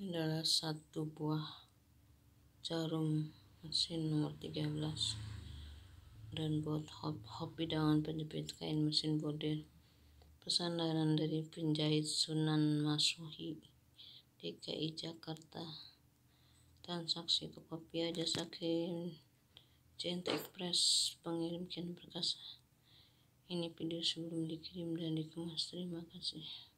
adalah satu buah jarum mesin nomor 13 dan buat hop hobi dengan penjepit kain mesin bordir pesandaran dari penjahit Sunan Masuhi DKI Jakarta transaksi kopia jasa kirim CNT Express pengirim kian berkas ini video sebelum dikirim dan dikemas terima kasih